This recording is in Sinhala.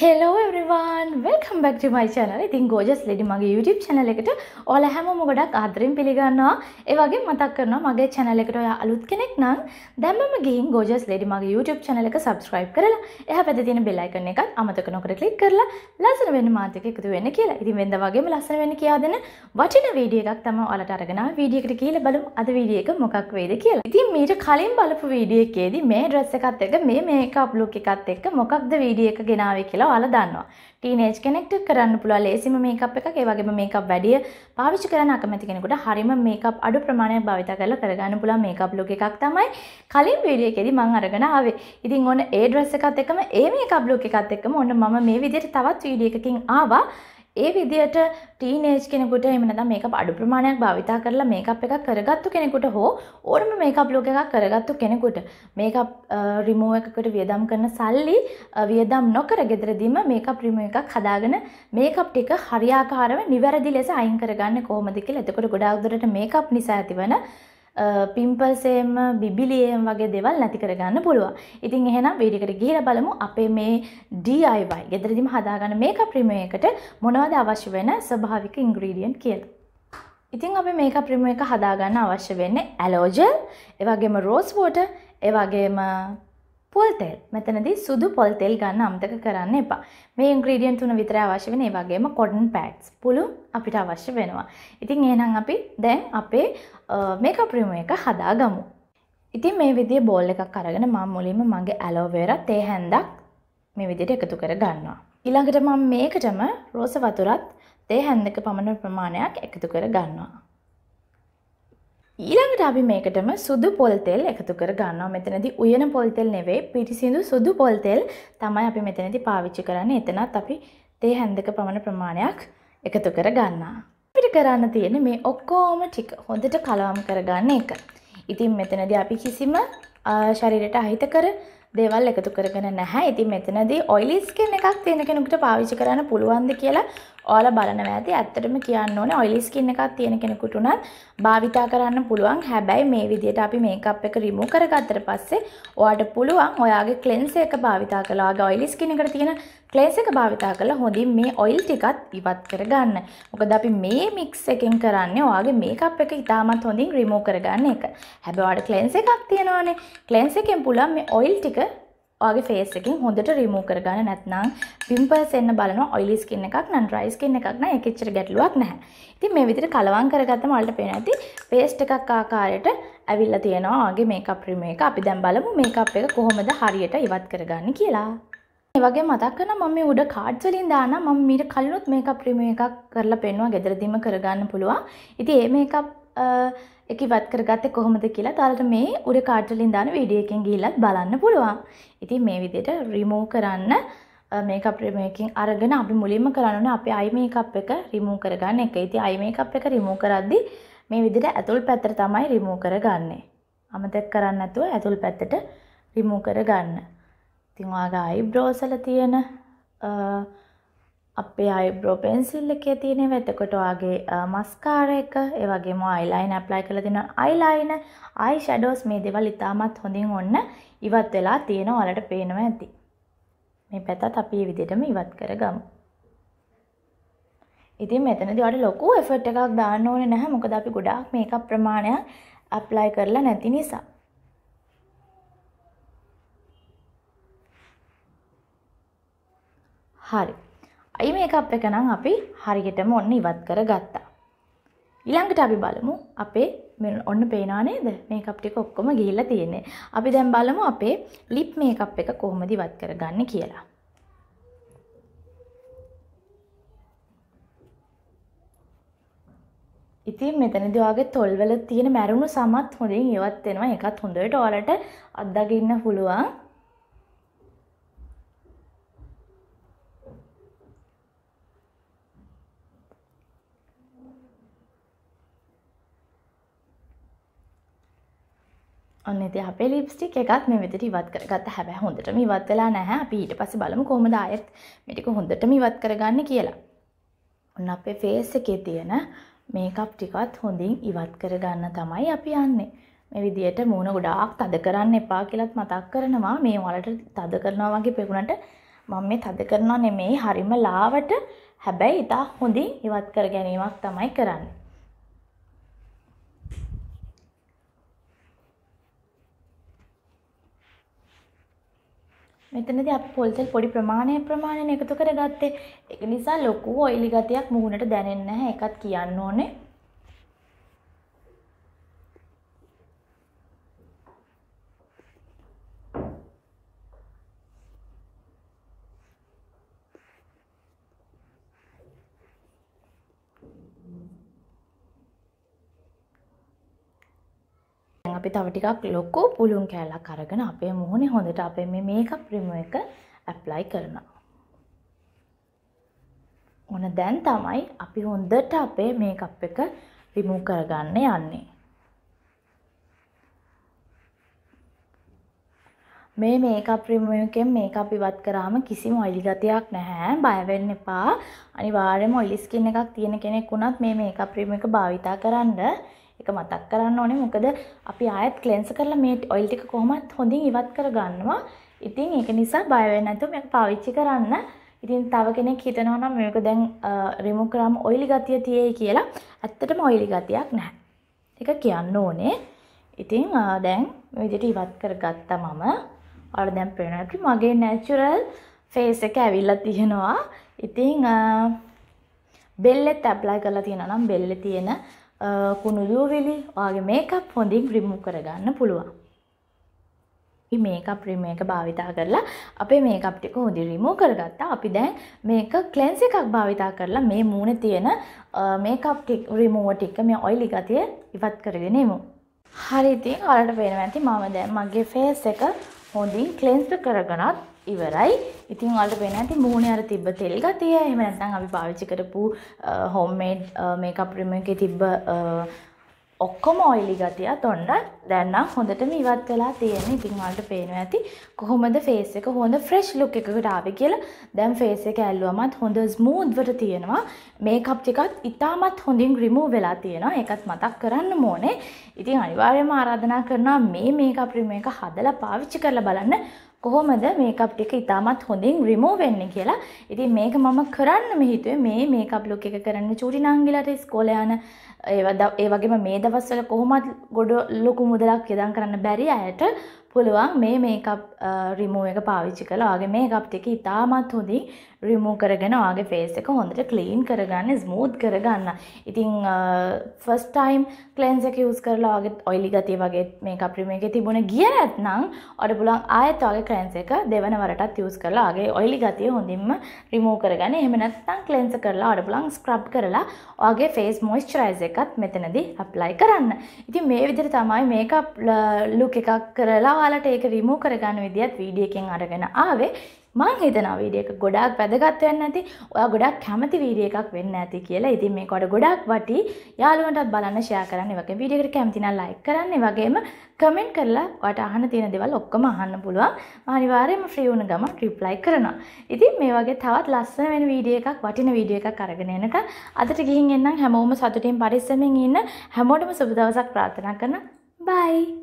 Hello everyone වෙල්කම් බැක්ට මයි චනල ඉතින් ගෝජස් ලෙඩි මගේ YouTube චැනල එකට ඕල හැමෝම ගොඩක් ආදරෙන් පිළිගන්නවා ඒ වගේ මතක් කරනවා මගේ channel එකට ඔයා අලුත් කෙනෙක් නම් දැම්මම ගිහින් ගෝජස් ලෙඩි මගේ YouTube channel එක subscribe කරලා එහා පැත්තේ තියෙන bell icon එකත් අමතක නොකර click කරලා ලස්සන වෙන්න මාත් එක්ක එකතු වෙන්න කියලා. ඉතින් වෙනද වගේම ලස්සන වෙන්න කියලා දෙන වටින වීඩියෝ එකක් තමයි ඔයාලට අරගෙන ආවේ වීඩියෝ එකට කියලා බලමු අද වීඩියෝ එක මොකක් වෙයිද කියලා. ඉතින් මීට කලින් බලපු වීඩියෝ එකේදී මේ dress එකත් එක්ක මේ මේකප් look එකත් එක්ක මොකක්ද වීඩියෝ එක ගෙනාවේ කියලා ඔයාලා දන්නවා. ටීනේජ් කෙනෙක් කනෙක්ට් කරන්න පුළුවන් ලේසිම මේකප් එකක් ඒ වගේම මේකප් වැඩි පාවිච්චි කරන්න අකමැති කෙනෙකුට හරිම මේකප් අඩු ප්‍රමාණයක් භාවිත කරලා කරගන්න පුළුවන් මේකප් ලුක් එකක් තමයි කලින් වීඩියෝ එකේදී මම අරගෙන ආවේ. ඉතින් ඔන්න ඒ ඩ්‍රෙස් එකත් එක්කම ඒ මේකප් ලුක් එකත් එක්කම ඔන්න මම මේ විදිහට තවත් වීඩියෝ එකකින් ආවා. ඒ විදිහට ටීනේජ් කෙනෙකුට එහෙම නැත්නම් මේකප් අඩු ප්‍රමාණයක් භාවිතා කරලා මේකප් එකක් කරගත්තු කෙනෙකුට හෝ ඕනම මේකප් ලුක් එකක් කරගත්තු කෙනෙකුට මේකප් රිමූව් එකකට වියදම් කරන සල්ලි වියදම් නොකර ගෙදරදීම මේකප් රිමූව් එකක් හදාගෙන මේකප් ටික හරියාකාරව නිවැරදි ලෙස අයින් කරගන්නේ කොහොමද කියලා එතකොට ගොඩාක් දුරට මේකප් නිසා ඇතිවන පිම්පල්සේම බිබිලියම් වගේ දෙවල් නැති කරගන්න පුළුවන්. ඉතින් එහෙනම් වීඩියකට ගිහිලා බලමු අපේ මේ DIY ගෙදරදීම හදාගන්න මේක ප්‍රිමේයකට මොනවද අවශ්‍ය වෙන ස්වභාවික ඉන්ග්‍රීඩියන්ට් කියලා. ඉතින් අපි මේක ප්‍රිමේයක හදාගන්න අවශ්‍ය වෙන්නේ ඇලෝජල්, ඒ වගේම රෝස් වෝටර්, ඒ වගේම පොල් තෙල් මෙතනදී සුදු පොල් තෙල් ගන්න අමතක කරන්න එපා. මේ ඉන්ග්‍රීඩියන්ට් තුන විතරයි අවශ්‍ය වෙන්නේ. ඒ වගේම කොටන් පැඩ්ස් පුළුන් අපිට අවශ්‍ය වෙනවා. ඉතින් එහෙනම් අපි දැන් අපේ මේකප් රිමු එක හදාගමු. ඉතින් මේ විදිහේ බෝල් එකක් අරගෙන මම මුලින්ම මගේ ඇලෝවේරා තේ හැන්දක් මේ විදිහට එකතු කර ගන්නවා. ඊළඟට මම මේකටම රෝස වතුරත් තේ හැන්දක පමණ ප්‍රමාණයක් එකතු කර ගන්නවා. ඊළඟට අපි මේකටම සුදු පොල් තෙල් එකතු කර ගන්නවා. මෙතනදී උයන පොල් තෙල් නෙවෙයි පිරිසිදු සුදු පොල් තෙල් තමයි අපි මෙතනදී පාවිච්චි කරන්නේ. එතනත් අපි තේ හැන්දක පමණ ප්‍රමාණයක් එකතු කර ගන්නවා. අපිට කරන්න තියෙන්නේ මේ ඔක්කොම ටික හොඳට කලවම් කරගන්න එක. ඉතින් මෙතනදී අපි කිසිම ශරීරයට අහිතකර දේවල් එකතු කරගෙන නැහැ. ඉතින් මෙතනදී ඔයිලි ස්කින් එකක් තියෙන කෙනෙකුට පාවිච්චි කරන්න පුළුවන්ද කියලා ඔයාලා බලනවා ඇති. ඇත්තටම කියන්න ඕනේ ඔයිලි ස්කින් එකක් තියෙන කෙනෙකුට උනත් භාවිතා කරන්න පුළුවන්. හැබැයි මේ විදිහට අපි මේකප් එක රිමූව් කරගත්තට පස්සේ ඔයාට පුළුවන් ඔයාගේ ක්ලෙන්ස් එක භාවිතා කරලා ඔයාගේ ඔයිලි ස්කින් එකට තියෙන ක්ලෙන්ස් එක භාවිතා කරලා හොඳින් මේ ඔයිල් ටිකත් ඉවත් කරගන්න. මොකද අපි මේ මික්ස් එකෙන් කරන්නේ ඔයාගේ මේකප් එක ඉතාමත් හොඳින් රිමූව් කරගන්න එක. හැබැයි ඔයාට ක්ලෙන්ස් එකක් තියෙනවානේ. ක්ලෙන්ස් එකෙන් පුළුවන් මේ ඔයිල් ටික ඔයාගේ ෆේස් එකෙන් හොඳට රිමූව් කරගන්න නැත්නම් පිම්පල්ස් එන්න බලනවා ඔයිලි ස්කින් එකක් නම් ඩ්‍රයි ස්කින් එකක් නම් ඒක එච්චර ගැටලුවක් නැහැ. ඉතින් මේ විදිහට කලවම් කරගත්තම ඔයාලට පේන ඇති පේස්ට් එකක් ආකාරයට ඇවිල්ලා තියෙනවා ඔයාගේ මේකප් රිමූව් එක. අපි දැන් බලමු මේකප් එක කොහොමද හරියට ඉවත් කරගන්නේ කියලා. ඒ වගේ මතක් කරනවා මම මේ උඩ කාඩ්ස් වලින් දානවා මම මීට කලිනුත් මේකප් රිමූව් එකක් කරලා පෙන්නවා gederදීම කරගන්න පුළුවන්. ඉතින් මේ මේකප් එක ඉවත් කරගත්තේ කොහොමද කියලා තාලට මේ උඩ කාටලින් දාන වීඩියෝ එකෙන් ගිහිල්ලත් බලන්න පුළුවන්. ඉතින් මේ විදිහට රිමූව් කරන්න මේක අපේ මේකෙන් අරගෙන අපි මුලින්ම කරන්න ඕනේ අපේ අයි මේකප් එක රිමූව් කරගන්න එක. ඉතින් අයි මේකප් එක රිමූව් කරද්දී මේ විදිහට ඇතුල් පැත්තට තමයි රිමූව් කරගන්නේ. අමතක කරන්න නැතුව ඇතුල් පැත්තට රිමූව් කරගන්න. ඉතින් ඔයාගේ අයිබ්‍රෝස් වල තියෙන අපේ අයිබ්‍රෝ පෙන්සිල් එකේ තියෙනව එතකොට ඔයාගේ මස්කාර එක ඒ වගේම අයිලයින් ඇප්ලයි කරලා දෙන අයිලයින අයි ෂැඩෝස් මේ දේවල් ඉතාමත් හොඳින් ඔන්න ඉවත් වෙලා තියෙන ඔයාලට පේනවා ඇති මේ පැත්තත් අපි මේ විදිහටම ඉවත් කරගමු ඉතින් මෙතනදී ඔයාලට ලොකු එෆර්ට් එකක් දාන්න ඕනේ නැහැ මොකද අපි ගොඩාක් මේකප් ප්‍රමාණයක් ඇප්ලයි කරලා නැති නිසා හරි ඇයි මේකප් එක නම් අපි හරියටම ඔන්න ඉවත් කර ගත්තා. ඊළඟට අපි බලමු අපේ ඔන්න පේනවා නේද මේකප් ටික ඔක්කොම ගිහිල්ලා තියෙන්නේ. අපි දැන් බලමු අපේ ලිප් මේකප් එක කොහොමද ඉවත් කරගන්නේ කියලා. ඉතින් මෙතනදී ඔයාගේ තොල්වල තියෙන මැරුණු සමත් හොඳින් ඉවත් වෙනවා. ඒකත් හොඳට ඔයාලට අත්දකින්න පුළුවන්. ඔන්න ඇති අපේ ලිප්ස්ටික් එකත් මෙ වෙතට ඉවත් කරගත් හැබැ හොඳට ඉවත් කලා නැහැ අපි ඊට පස්සේ බලමු කොහොමද ආයෙත් මෙටික හොඳට ඉවත් කරගන්න කියලා. ඔන්න අපේ ෆේස් එකේ තියෙන මේකප් ටිකත් හොඳින් ඉවත් කරගන්න තමයි අපි යන්නේ. මේ විදියට මූණ ගොඩාක් තද කරන්න එපා කියලාත් මතක් කරනවා මේ වලට තද කරනවා වගේ පෙකුණට මම මේ තද කරනවා නෙමෙයි හරිම ලාවට හැබැයි ඉතා හොඳින් ඉවත් කර ගැනීමක් තමයි කරන්නේ. මෙතනදී අපි පොල් තෙල් පොඩි ප්‍රමාණය ප්‍රමාණයෙන් එකතු කරගත්තේ. ඒක නිසා ලොකු ඔයිලි ගතියක් මුහුණට දැනෙන්නේ නැහැ. ඒකත් කියන්න ඕනේ. අපි තව ටිකක් ලොකු පුළුන් කෑල්ලක් අරගෙන අපේ මුහුණේ හොඳට අපේ මේ මේකප් රිමු එක ඇප්ලයි කරනවා. ඕන දැන් තමයි අපි හොඳට අපේ මේකප් එක රිමූ කරගන්න යන්නේ. මේ මේකප් රිමුවකෙන් මේකප් ඉවත් කරාම කිසිම ඔයිලි ගතියක් නැහැ. බය වෙන්න එපා. අනිවාර්යයෙන්ම ඔයිලි ස්කින් එකක් තියෙන කෙනෙක් වුණත් මේ මේකප් රිමු එක භාවිතා කරන්න. එක්ක මතක් කරන්න ඕනේ මොකද අපි ආයෙත් ක්ලෙන්ස් කරලා මේ ඔයිල් ටික කොහොමත් හොඳින් ඉවත් කරගන්නවා. ඉතින් ඒක නිසා බය වෙන්නේ නැතුව මේක පාවිච්චි කරන්න. ඉතින් තව කෙනෙක් හිතනවා නම් මේක දැන් රිමූව් කරාම ඔයිලි ගතිය තියෙයි කියලා. ඇත්තටම ඔයිලි ගතියක් නැහැ. ඒක කියන්න ඕනේ. ඉතින් දැන් මේ විදිහට ඉවත් කරගත්තා මම. ඔයාලා දැන් පේනවා මගේ නැචරල් ෆේස් එක ඇවිල්ලා තියෙනවා. ඉතින් බෙල්ලෙත් ඇප්ලයි කරලා තියෙනවා නම් බෙල්ලේ තියෙන කුණුදූවිලි ඔයාගේ මේකප් හොඳින් රිමු කරගන්න පුළුවන්. මේකප් රිම එක භාවිතා කරලා අපේ මේකප් ටික හොඳින් රිමූ කරගත්තා. අපි දැන් මේක ක්ලෙන්ස් එකක් භාවිතා කරලා මේ මූණේ තියෙන මේකප් ටික රිමූව ටික මේ ඔයිලි ගතිය ඉවත් කරගෙන එමු. හරි ඉතින් ඔයාලට පේනවා ඇති මම දැන් මගේ ෆේස් එක හොඳින් ක්ලෙන්ස් කරගනත් ඉවරයි ඉතින් වලට පෙන ඇති මූුණ අර තිබ්බ තෙල් ගතිය එහෙම නැතන් අපි පාවිච්චි කරපු හොම්මේඩ් මේ අප්‍රම එක තිබ්බ ඔක්කොම ඔයිලි ගතියත් ඔන්න දැන්නම් හොඳටම ඉවත් වෙලා තියෙන ඉතින් වලට පේනවා ඇති කොහොමද ෆේස් එක හොඳ ෆ්‍රෙෂ් ලුක් එකකට ආවේ කියලා දැන් ෆේස් එක ඇල්ලුවමත් හොඳ ස්මූද්වට තියෙනවා මේකප් ටිකත් ඉතාමත් හොඳින් රිමූව් වෙලා තියෙනවා ඒකත් මතක් කරන්න ඕනේ ඉතින් අනිවාර්යයෙන්ම ආරාධනා කරනවා මේ මේකප් රිම එක හදලා පාවිච්චි කරලා බලන්න කොහොමද මේකප් ටික ඉතාමත් හොඳින් රිමූව් වෙන්නේ කියලා. ඉතින් මේක මම කරන්නම හිතුවේ මේ මේකප් ලුක් එක කරන්න චූටි නංගිලාට ඉස්කෝලේ යන ඒ වගේම මේ දවස්වල කොහොමත් ගොඩ ලොකු මුදලක් යදම් කරන්න බැරි අයට පුළුවන් මේ මේකප් රිමූ එක පාවිච්චි කළා. ඔයාගේ මේකප් ටික ඉතාමත් හොඳින් රිමූ කරගෙන ඔයාගේ ෆේස් එක හොඳට ක්ලීන් කරගන්න, ස්මූත් කරගන්න. ඉතින් ෆස්ට් ටයිම් ක්ලෙන්ස් එක යූස් කරලා ඔයාගේ ඔයිලි ගතිය වගේ මේකප් රිමූ එකේ තිබුණ ගිය නැත්නම් ඔයාලට පුළුවන් ආයෙත් ඔයාගේ ක්ලෙන්ස් එක දෙවන වරටත් යූස් කරලා ඔයාගේ ඔයිලි ගතිය හොඳින්ම රිමූ කරගන්න. එහෙම නැත්නම් ක්ලෙන්ස් කරලා ඔයාලට පුළුවන් ස්ක්‍රබ් කරලා ඔයාගේ ෆේස් මොයිස්චරයිසර් එකත් මෙතනදී ඇප්ලයි කරන්න. ඉතින් මේ විදිහට තමයි මේකප් ලුක් එකක් කරලා ඔයාලට ඒක රිමූ කරගන්න විදිහත් වීඩියෝ එකෙන් අරගෙන ආවේ මං හිතනවා වීඩියෝ එක ගොඩාක් වැදගත් වෙන්න ඇති. ඔයා ගොඩාක් කැමති වීඩියෝ එකක් වෙන්න ඇති කියලා. ඉතින් මේකට ගොඩාක් වටි යාළුවන්ටත් බලන්න ෂෙයා කරන්න. ඒ වගේ වීඩියෝ එකට කැමති නම් ලයික් කරන්න. ඒ වගේම කමෙන්ට් කරලා ඔයාට අහන්න තියෙන දේවල් ඔක්කොම අහන්න පුළුවන්. මම අනිවාර්යයෙන්ම ෆ්‍රී වුණ ගමන් රිප්ලයි කරනවා. ඉතින් මේ වගේ තවත් ලස්සන වෙන වීඩියෝ එකක් වටින වීඩියෝ එකක් අරගෙන එනක අදට ගිහින් එන්නම් හැමෝම සතුටින් පරිස්සමෙන් ඉන්න හැමෝටම සුබ දවසක් ප්‍රාර්ථනා කරන බයි